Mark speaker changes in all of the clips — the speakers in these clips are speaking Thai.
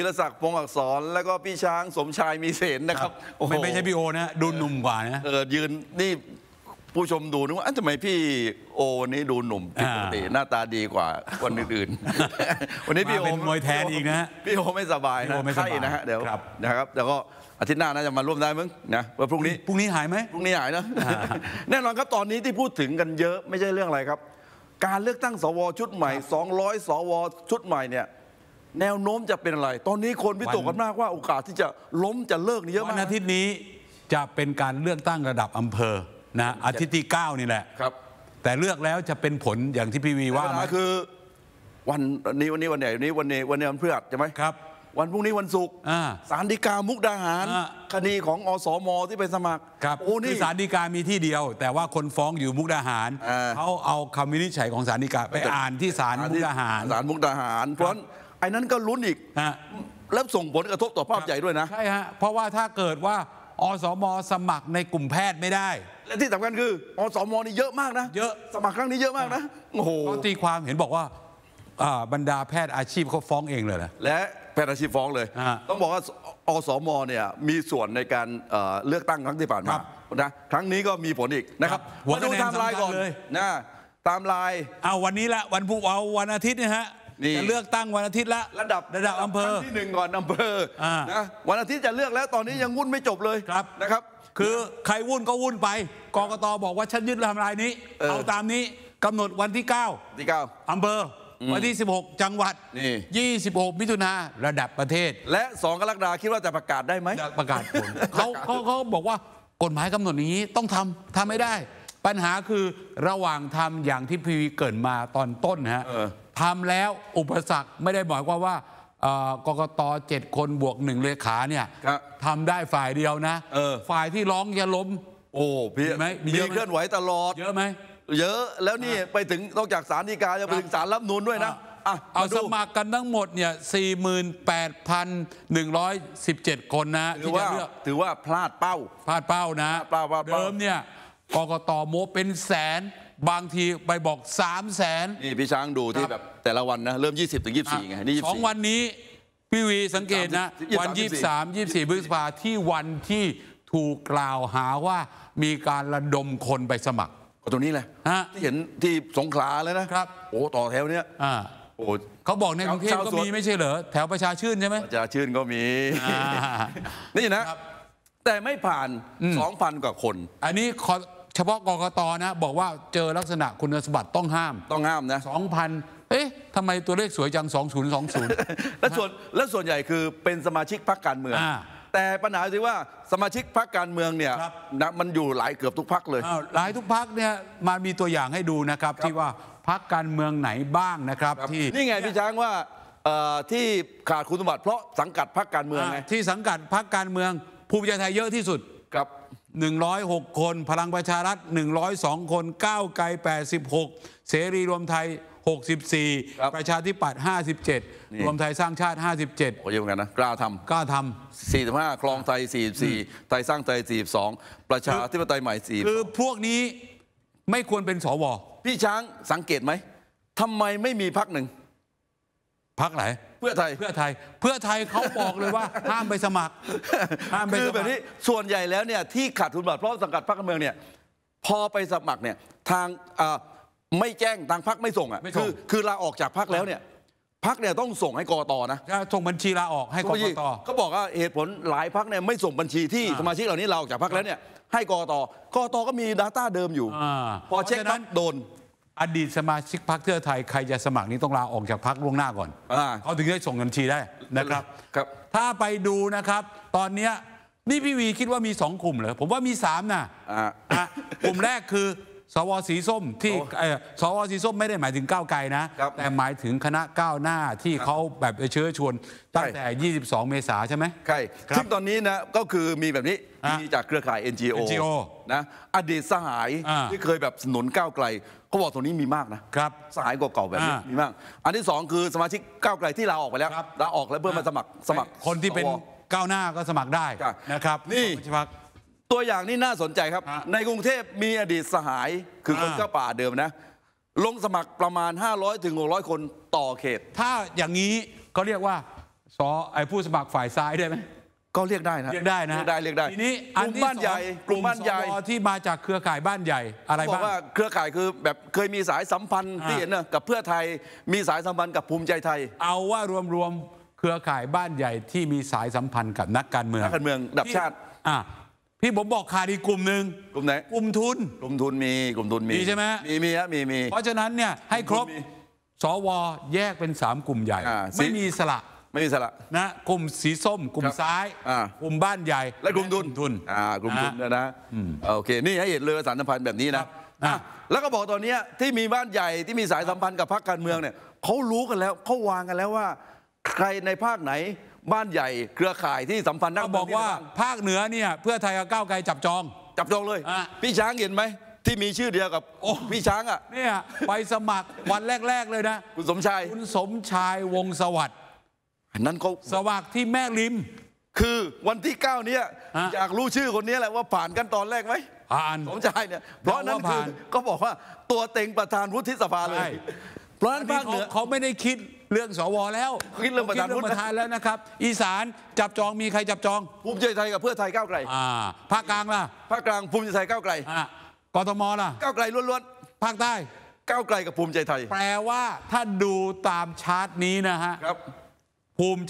Speaker 1: ธีรศักดิ์พงศ์อักษรแล้วก็พี่ช้างสมชายมีเสนนะครับไม่ไม่ใช่พี่โอนะดูหนุ่มกว่านะเออยืนนี่ผู้ชมดูนึกว่าอันทำไมพี่โอวันนี้ดูหนุ่มผิดปกติหน้าตาดีกว่าคนอื่น ๆ วันนี้พี่โอเป็นมวยแทนอีกนะพี่โอไม่สบายนะไายนะฮะเดี๋ยวนะครับแต่วก็อาทิตย์หน้าน่าจะมาร่วมได้มั้งนะว่าพรุ่งนี้พรุ่งนี้หายไหมพรุ่งนี้หายนะแน่นอนครับตอนนี้ที่พูดถึงกันเยอะไม่ใช่เรื่องอะไรครับ การเลือกตั้งสว ชุดใหม่200สวชุดใหม่เนี่ยแนวโน้มจะเป็นอะไร ตอนนี้คนวิตกกันมากว่าโอกาสที่จะล้มจะเลิกนี่เยอะมาก วันอาทิตย์นี้ จะเป็นการเลือกตั้งระดับอำเภอนะอาทิตย์ที่9นี่แหละครับ แต่เลือกแล้วจะเป็นผลอย่างที่พี่วีว่ามาคือวันนี้วันนี้วันไหนวันนี้วันนี้วันนี้วันพฤหัสใช่ไหมครับ วันพรุ่งนี้วันศุกร์สารดีกามุกดาหารคดีของอสมที่ไปสมัครครับโอ้นี่สารดีกามีที่เดียว แต่ว่าคนฟ้องอยู่มุกดาหารเขาเอาคำวินิจฉัยของสารดีกาไปอ่านที่สารมุกดาหารสารมุกดาหารเพราะอ้นั้นก็ลุ้นอีกฮะแล้วส่งผลกระทบต่อภาพใหญ่ด้วยนะ ใช่ฮะ เพราะว่าถ้าเกิดว่า อสม สมัครในกลุ่มแพทย์ไม่ได้ และที่สำคัญคือ อสมนี่เยอะมากนะ เยอะสมัครครั้งนี้ เยอะมากนะ โอ้โหเขาตีความเห็นบอกว่าบรรดาแพทย์อาชีพเขาฟ้องเองเลยนะและแพทย์อาชีพฟ้องเลย ต้องบอกว่าอสมเนี่ยมีส่วนในการเลือกตั้งครั้งที่ผ่านมานะ ครั้งนี้ก็มีผลอีกนะครับัมาดูตามไลน์ก่อนเลยนะตามไลน์เอาวันนี้ละวันพุธเอาวันอาทิตย์นะฮะนี่จะเลือกตั้งวันอาทิตย์ละระดับระดับอำเภอนที่หนึ่งก่อนอำเภอนะวันอาทิตย์จะเลือกแล้วตอนนี้ยังวุ่นไม่จบเลยครับนะครับ คือใครวุ่นก็วุ่นไปกกตบอกว่าฉันยึดทำลายนี้เอาตามนี้กำหนดวันที่9ที่เก้าอำเภอ วันที่ 16 จังหวัดนี่26 มิถุนาระดับประเทศ และสองกรกฎาคมคิดว่าจะประกาศได้ไหมประกาศผลเขาเขาบอกว่ากฎหมายกำหนดนี้ต้องทำทำไม่ได้ ปัญหาคือระหว่างทำอย่างที่พีวีเกิดมาตอนต้นฮะทำแล้วอุปสรรคไม่ได้หมายความว่ากกตเจ็ดคนบวกหนึ่งเลขาเนี่ยทำได้ฝ่ายเดียวนะ ฝ่ายที่ร้องจะล้ม โอ้พี่ไหมมีเคลื่อนไหวตลอด เยอะไหมเยอะ แล้วนี่ไปถึงนอกจากสารฎีกา จะไปถึงสารรับนูนด้วยนะเอาสมัครกันทั้งหมดเนี่ย 48,117 คนนะถืที่อจะว่าเลือกถือว่าพลาดเป้า พลาดเป้านะพลาดเป้าพลาดเป้าเดิมเนี่ยกกตโมเป็นแสนบางทีไปบอก3 0 0แสนนี่พี่ช้างดูที่แบบแต่ละวันนะเริ่ม 20 ถึง 24ไงนี่สอง2วันนี้ พี่วีสังเกตนะ วัน 23 24พฤษภาที่วันที่ถูกกล่าวหาว่า มีการระดมคนไปสมัครตรงนี้แหละฮะที่เห็นที่สงขลาเลยนะครับโอ้ ต่อแถวเนี้ย อ่าโอ้เขาบอกในกรุงเทพก็มีไม่ใช่เหรอ แถวประชาชื่นใช่ไหมประชาชื่นก็มีนี่นะ แต่ไม่ผ่านสองพันกว่าคน อันนี้ขอเฉพาะกรกตนะบอกว่าเจอลักษณะคุณสมบัติต้องห้ามต้องห้ามนะ2,000เอ๊ะทำไมตัวเลขสวยจัง2020และส่วนและส่วนใหญ่คือเป็นสมาชิกพรรคการเมือง แต่ปัญหาคือว่าสมาชิกพรรคการเมืองเนี่ยมันอยู่หลายเกือบทุกพรรคเลยหลายทุกพรรคเนี่ยมา มีตัวอย่างให้ดูนะครับที่ว่าพรรคการเมืองไหนบ้างนะครับที่นี่ไงพี่ช้างว่าที่ขาดคุณสมบัติเพราะสังกัดพรรคการเมืองไงที่สังกัดพรรคการเมืองภูมิใจไทยเยอะที่สุด106 คน พลังประชารัฐ102 คนก้าวไกล86เสรีรวมไทย 64 ประชาธิปัตย์57 รวมไทยสร้างชาติ 57โอ้เยอะเหมือนกันนะกล้าทำกล้าทำ45คลองไทย 44 ไทยสร้างไทย42 ประชาธิปไตยใหม่4คือพวกนี้ไม่ควรเป็นสวพี่ช้างสังเกตไหมทำไมไม่มีพักหนึ่งพักไหนเพื่อไทยเพื่อไทยเพื่อไทยเขาบอกเลยว่าห้ามไปสมัครห้ามไปคือแบบนี้ ส่วนใหญ่แล้วเนี่ยที่ขาดทุนบาทเพราะสังกัดพรรคการเมืองเนี่ยพอไปสมัครเนี่ยทางไม่แจ้งทางพักไม่ส่งอ่ะคือคือลาออกจากพักแล้วเนี่ยพักเนี่ยต้องส่งให้กรกตนะส่งบัญชีลาออก ให้กรตเก็บอกว่าเหตุผลหลายพักเนี่ยไม่ส่งบัญชีที่สมาชิกเหล่านี้ลาออกจากพักแล้วเนี่ยให้กรตตกรตตก็มี Data เดิมอยู่พอเช็คนั้นโดนอดีตสมาชิกพรรคเพื่อไทยใครจะสมัครนี้ต้องลาออกจากพรรคล่วงหน้าก่อนอเขาถึงจะส่งเงินชีได้นะครับ ครับ ถ้าไปดูนะครับ ตอนเนี้ยนี่พี่วีคิดว่ามีสองกลุ่มเหรอ ผมว่ามีสามนะะกลุ่มแรกคือสวสีส้มที่สวสีส้มไม่ได้หมายถึงก้าวไกลนะแต่หมายถึงคณะก้าวหน้าที่เขาแบบเชื้อชวนตั้งแต่ 22 เมษาใช่ไหมใช่ซึ่งตอนนี้นะก็คือมีแบบนี้มีจากเครือข่าย NGO, NGO นะอดีตสหายที่เคยแบบสนุนก้าวไกลเขาบอกตรงนี้มีมากนะครับสหายเก่าๆแบบนี้มีมากอันที่ 2 คือสมาชิกก้าวไกลที่ลาออกไปแล้วลาออกแล้วเพื่อมาสมัครสมัครคนที่เป็นก้าวหน้าก็สมัครได้นะครับนี่ตัวอย่างนี่น่าสนใจครับ ในกรุงเทพมีอดีตสหายคือคนเข้าป่าเดิมนะ ลงสมัครประมาณ500ถึง600 คนต่อเขต ถ้าอย่างนี้ก็เรียกว่า สอไอผู้สมัครฝ่ายซ้ายได้ไหมก็เรียกได้นะเรียกได้นะเรียกได้เรียกได้ทีนี้กลุ่มบ้านใหญ่กลุ่มบ้านใหญ่ที่มาจากเครือข่ายบ้านใหญ่อะไรบ้างบอกว่าเครือข่ายคือแบบเคยมีสายสัมพันธ์ที่เห็นนะกับเพื่อไทยมีสายสัมพันธ์กับภูมิใจไทย เอาว่ารวมๆเครือข่ายบ้านใหญ่ที่มีสายสัมพันธ์กับนักการเมืองนักการเมืองดับชาติที่ผมบอกขาดอีกกลุ่มหนึ่งกลุ่มไหนกลุ่มทุน กลุ่มทุนมีกลุ่มทุนมีมใช่ไหมมีมีฮะมีมีเพราะฉะนั้นเนี่ยให้ครบสวแยกเป็น3 กลุ่มใหญ่ ไม่มีสละไม่มีสละนะกลุ่มสีส้ม กลุ่มซ้าย กลุ่มบ้านใหญ่ และกลุ่มทุนทุนอ่ากลุ่มทุนนะนะโอเคนี่ให้เห็นเลยสารสัมพันธ์แบบนี้นะะแล้วก็บอกตอนนี้ที่มีบ้านใหญ่ที่มีสายสัมพันธ์กับพรรคการเมืองเนี่ยเขารู้กันแล้วเขาวางกันแล้วว่า ใครในภาคไหนบ้านใหญ่เครือข่ายที่สัมพันธ์นักบอกว่าภาคเหนือเนี่ย เพื่อไทยกับก้าวไกลจับจองจับจองเลยพี่ช้างเห็นไหมที่มีชื่อเดียวกับพี่ช้างอ่ะเนี่ย ไปสมัครวันแรกๆเลยนะคุณสมชายคุณสมชายวงสวัสดิ์อนั้นเขาสมัครที่แม่ริมคือวันที่เก้าเนี้ยอยากรู้ชื่อคนนี้แหละว่าผ่านกันตอนแรกไหมผ่านสมชายเนี่ยเพราะนั้นคือก็บอกว่าตัวเต็งประธานวุฒิสภาเลย เพราะนั้นภาคเหนือเขาไม่ได้คิดเรื่องสวแล้วคิดเรื่องประธานวุฒาแล้วนะครับ อีสานจับจองมีใครจับจอง ภูมิใจไทยกับเพื่อไทยก้าวไกลภาคกลางล่ะภาคกลางภูมิใจไทยก้าวไกลกทมล่ะก้าวไกลล้วนๆภาคใต้ก้าวไกลกับภูมิใจไทย แปลว่าถ้าดูตามชาร์ตนี้นะฮะครับ ภูมิ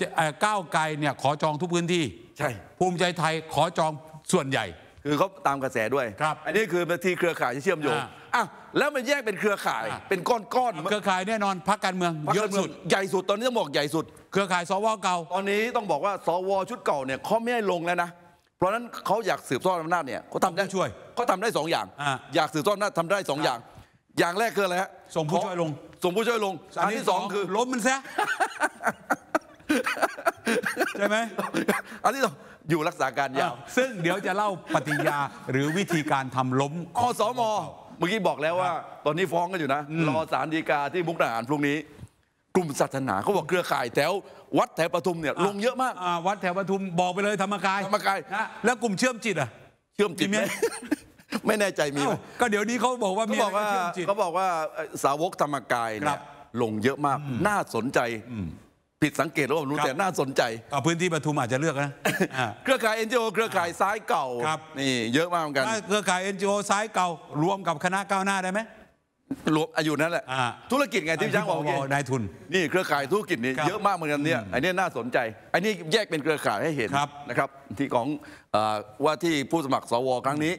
Speaker 1: ก้าวไกลเนี่ยขอจองทุกพื้นที่ ใช่ภูมิใจไทยขอจองส่วนใหญ่ คือเขาตามกระแสด้วยครับอันนี้คือที่เครือข่ายที่เชื่อมโยงอ่ะแล้วมันแยกเป็นเครือข่าย เป็นก้อนๆ เครือข่ายแน่นอนพักการเมืองเยอะสุดใหญ่สุดตอนนี้ต้องบอกใหญ่สุด เครือข่ายสวเก่าตอนนี้ต้องบอกว่าสว ชุดเก่าเนี่ยเขาไม่ให้ลงแล้วนะ เพราะนั้นเขาอยากสืบทอดอำนาจเนี่ยเขาทำได้ช่วยเขาทำได้สองอย่าง อยากสืบทอดอำนาจทำได้สองอย่าง อย่างแรกคืออะไรฮะส่งผู้ช่วยลงส่งผู้ช่วยลงอันที่สองคือล้มมันซะใช่ไหมอันที่สองอยู่รักษาการยาวซึ่งเดี๋ยวจะเล่าปฏิยาหรือวิธีการทำล้มอสมเมื่อกี้บอกแล้วว่าตอนนี้ฟ้องกันอยู่นะรอศาลฎีกาที่มุกดาหารพรุ่งนี้กลุ่มศาสนาเขาบอกเครือข่ายแถววัดแถวปทุมเนี่ยลงเยอะมากวัดแถวปทุมบอกไปเลยธรรมกายธรรมกายนะแล้วกลุ่มเชื่อมจิตอ่ะ เชื่อมจิตไหมไม่แน่ใจมีไหมก็เดี๋ยวนี้เขาบอกว่ามีเขาบอกว่าเขาบอกว่าสาวกธรรมกายเนี่ยลงเยอะมากน่าสนใจผิดสังเกตหรือเปล่ารู้แต่น่าสนใจเอาพื้นที่ปทุมอาจจะเลือกนะเครือข่ายเอ็นจีโอเครือข่ายซ้ายเก่าครับนี่ เยอะมากเหมือนกันถ้าเครือข่ายเอ็นจีโอซ้ายเก่ารวมกับคณะก้าวหน้าได้ไหมรวมอายุนั่นแหละธุรกิจไงที่จ้างบอกอกนายทุนนี่เครือข่ายธุรกิจนี่เยอะมากเหมือนกันเนี่ยไอ้นี่น่าสนใจไอ้นี่แยกเป็นเครือข่ายให้เห็นนะครับที่ของว่าที่ผู้สมัครสว ครั้งนี้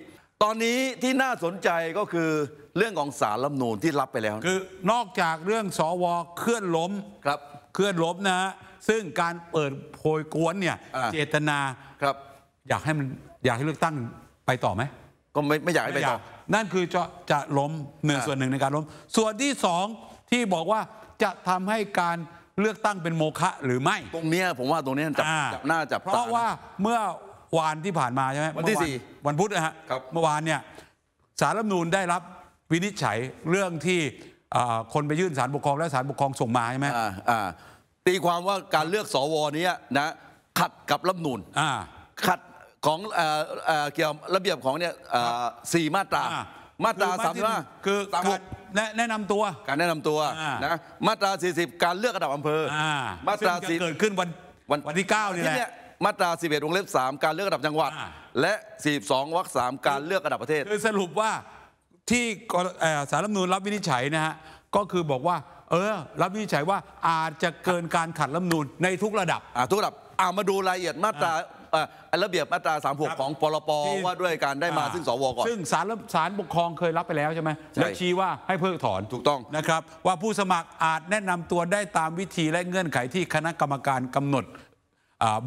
Speaker 1: ตอนนี้ที่น่าสนใจก็คือเรื่องของสารรัฐมนูลที่รับไปแล้วคือนอกจากเรื่องสวเคลื่อนล้มครับเคลื่อนลบนะฮะซึ่งการเปิดโพยกวนเนี่ยเจตนาครับ อยากให้มันอยากให้เลือกตั้งไปต่อไหมก็ไม่ไม่อยากให้ไปต่อนั่นคือจะจะล้มหนึ่งอส่วนหนึ่งในการล้มส่วนที่สองที่บอกว่าจะทำให้การเลือกตั้งเป็นโมฆะหรือไม่ ตรงเนี้ยผมว่าตรงเนี้ยจับ่จับหน้าจับเพราะว่าเมื่อวานที่ผ่านมาใช่ไหมวันที่สี่วันพุธนะฮะครับเมื่อวานเนี่ยสารรัฐมนูลได้รับวินิจฉัยเรื่องที่คนไปยื่นสารปกครองและสารปกครองส่งมาใช่ไหมตีความว่าการเลือกสวนี้นะขัดกับรัฐนูนขัดของเกี่ยวระเบียบของเนี่ยสี่มาตรามาตราสามว่าคือแนะนำตัวการแนะนำตัวนะมาตรา40 การเลือกระดับอำเภอมาตราสี่เกิดขึ้นวันวันที่9นี่แหละมาตรา11วงเล็บ3การเลือกระดับจังหวัด และ 42วรรค3การเลือกระดับประเทศคือสรุปว่าที่สารรัฐมนูลรับวินิจฉัยนะฮะก็คือบอกว่า เออ รับวิจฉัยว่าอาจจะเกินการขัดรัฐมนูลในทุกระดับอ่าทุกระดับ อ่ามาดูรายละเอียดมาตราอ่ระเบียบมาตรา36ของปลป ว่าด้วยการได้มา ซึ่งสวก่อน ซึ่งสารสารปกครองเคยรับไปแล้วใช่ไหมแล้วชี้ว่าให้เพิกถอนถูกต้องนะครับ ว่าผู้สมัครอาจแนะนำตัวได้ตามวิธีและเงื่อนไขที่คณะกรรมการกำหนด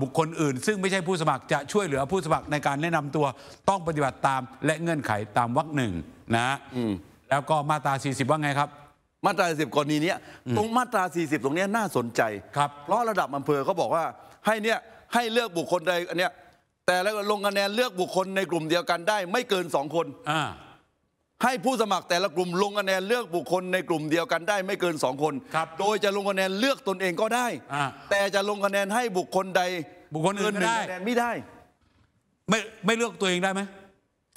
Speaker 1: บุคคลอื่น ซึ่งไม่ใช่ผู้สมัครจะช่วยเหลือผู้สมัครในการแนะนำตัวต้องปฏิบัติตามและเงื่อนไขตามวรรคหนึ่งนะะแล้วก็มาตรา 40 ว่าไงครับมาตราสิบกรณีนี้ตรงมาตรา 40 ตรงนี้น่าสนใจ ครับเพราะระดับอำเภอเขาบอกว่า ให้เนี่ยให้เลือกบุคคลใดอันเนี้ยแต่แล้วลงคะแนนเลือกบุคคลในกลุ่มเดียวกันได้ไม่เกินสองคนให้ผู้สมัครแต่ละกลุ่มลงคะแนนเลือกบุคคลในกลุ่มเดียวกันได้ ไม่เกินสองคนคโดยจะลงคะแนนเลือกตนเองก็ได้แต่จะลงคะแนนให้บุคคลใดบุคคลอื่นไม่ได้คะแนนไม่ได้ไม่ไม่เลือกตัวเองได้ไหม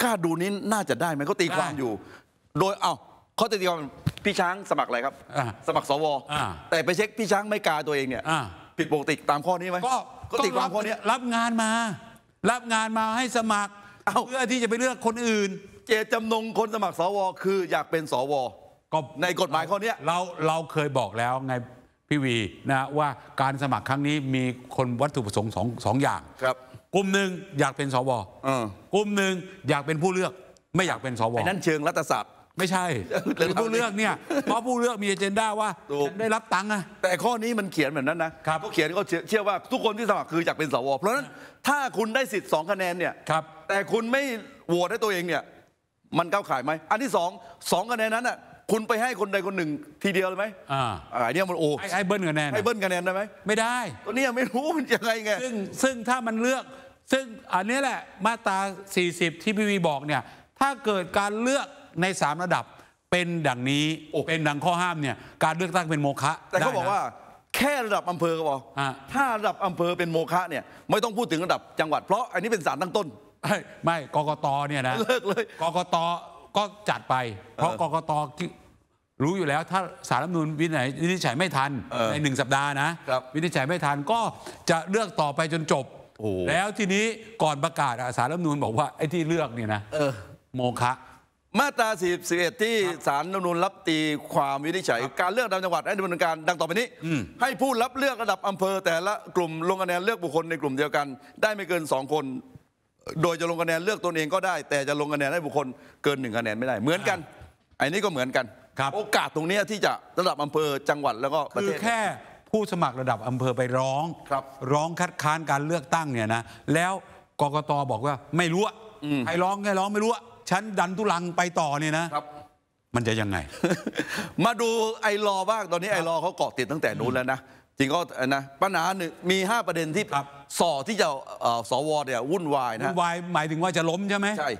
Speaker 1: กล้าดูนี้น่าจะได้ไหมก็ตีความอยู่ โดยเอาเขาจะตอมพี่ช้างสมัครอะไรครับสมัครสว แต่ไปเช็คพี่ช้างไม่กาตัวเองเนี่ยผิดปกติตามข้อนี้ไหมก็ติดตามข้อนี้รับงานมา รับงานมาให้สมัครเพื่อที่จะไปเลือกคนอื่นเจตจำนงคนสมัครสว คืออยากเป็นสวก็ในกฎหมายข้อนี้เราเราเคยบอกแล้วไงพี่วีนะว่าการสมัครครั้งนี้มีคนวัตถุประสงค์สองสองอย่างครับ กลุ่มหนึ่งอยากเป็นสวกลุ่มหนึ่งอยากเป็นผู้เลือก ไม่อยากเป็นสวนั่นเชิงรัฐศาสตร์ไม่ใช่คือผู้เลือกเนี่ย เพราะผู้เลือกมีเอเจนดาว่า ได้รับตังค์อะแต่ข้อนี้มันเขียนแบบนั้นนะครับเขาเขียนเขาเชื่อว่าทุกคนที่สมัครคืออยากเป็นสวเพราะนั้น ถ้าคุณได้สิทธิ์สองคะแนนเนี่ยครับแต่คุณไม่โหวตให้ตัวเองเนี่ย มันก้าวข่ายไหม อันที่สองสองคะแนนนั้นอ่ะคุณไปให้คนใดคนหนึ่งทีเดียวเลยไหมอ่าไอ้เนี่ยมันโอ้ไอ้้เบิ้ลคะแนนไอ้เบิ้ลคะแนนได้ไหมไม่ได้ัวเนี้ยไม่รู้มันจะไงไงซึ่งซึ่งถ้ามันเลือก ซึ่งอันนี้แหละ มาตรา40ที่พี่วีบอกเนี่ยถ้าเกิดการเลือกใน3ระดับเป็นดังนี้เป็นดังข้อห้ามเนี่ย การเลือกตั้งเป็นโมฆะแต่เขาบอกว่าแค่ระดับอำเภอเขาบอกถ้าระดับอำเภอเป็นโมฆะเนี่ย ไม่ต้องพูดถึงระดับจังหวัด เพราะอันนี้เป็นศาลตั้งต้น ไม่กกตเนี่ยนะเลิกเลยกกตก็จัดไป เพราะกกตรู้อยู่แล้วถ้าสารรัฐมนุลวินัยวินิจฉัยไม่ทันในหนึ่งสัปดาห์นะวินิจฉัยไม่ทันก็จะเลือกต่อไปจนจบ แล้วทีนี้ก่อนประกาศสารรัฐมนุนบอกว่าไอ้ที่เลือกเนี่ยนะโมฆะมาตรา41ที่สารรัฐนูลรับตีความวินิจฉัยการเลือกตามจังหวัดให้ดำเนินการดังต่อไปนี้ ให้ผู้รับเลือกระดับอำเภอแต่ละกลุ่มลงคะแนนเลือกบุคคลในกลุ่มเดียวกันได้ไม่เกิน2คน โดยจะลงคะแนนเลือกตนเองก็ได้ แต่จะลงคะแนนให้บุคคลเกินหนึ่งคะแนนไม่ได้เหมือนกันไอ้นี้ก็เหมือนกันโอกาสตรงนี้ที่จะระดับอำเภอจังหวัดแล้วก็คือแค่ผู้สมัครระดับอำเภอไปร้องรร้องคัดค้านการเลือกตั้งเนี่ยนะแล้วกกตบอกว่าไม่รู้ใครร้องใครร้องไม่รู้ฉันดันทุลังไปต่อเนี่ยนะมันจะยังไง มาดูไอรอบ้าง ตอนนี้ไอรอเขาเกาะติดตั้งแต่นู้นแล้วนะ จริงก็นะปัญหาหนึ่งมี 5 ประเด็นที่บสอที่จะสวเนี่ยวุ่นวายนะ วุ่นวาย หมายถึงว่าจะล้มใช่ไหม ใช่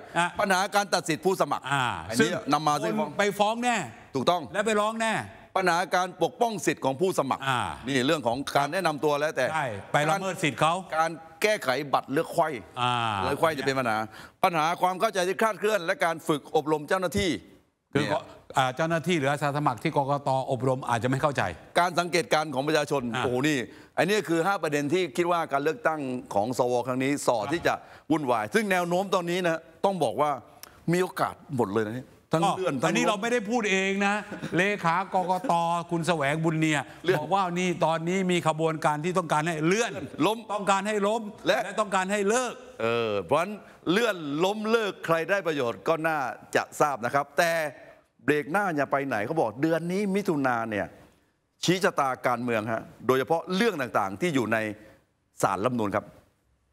Speaker 1: ปัญหาการตัดสิทธิผู้สมัครอ่าซึ่งนำมาซึ่งไปฟ้อง แน่ ถูกต้อง และไปร้องแน่ปัญหาการปกป้องสิทธิ์ ของผู้สมัครนี่เรื่องของการแนะนำตัวแล้วแต่ไปละเมิดสิทธิ์เขาการแก้ไขบัตรเลือกไขว่เลือกไข่จะเป็นปัญหาปัญหาความเข้าใจที่คลาดเคลื่อนและการฝึกอบรมเจ้าหน้าที่คือเจ้าหน้าที่หรืออาสาสมัครที่กกตอบรมอาจจะไม่เข้าใจ การสังเกตการของประชาชนโอ้โหนี่ อันนี้คือ 5 ประเด็นที่คิดว่าการเลือกตั้งของสวครั้งนี้สอดที่จะวุ่นวายซึ่งแนวโน้มตอนนี้นะต้องบอกว่ามีโอกาสหมดเลยนะเนี่ยทั้งเลื่อนทั้งอันนี้เราไม่ได้พูดเองนะ เลขากกตคุณแสวงบุญเนี่ยบอกว่านี่ตอนนี้มีขบวนการที่ต้องการให้เลื่อน ล้มต้องการให้ล้มและต้องการให้เลิก เออ เพราะเลื่อนล้มเลิกใครได้ประโยชน์ก็น่าจะทราบนะครับ แต่เบรกหน้าอย่าไปไหนเขาบอกเดือนนี้ มิถุนาเนี่ยชี้ชะตาการเมืองฮะโดยเฉพาะเรื่องต่างๆที่อยู่ในสารรัฐมนูลครับ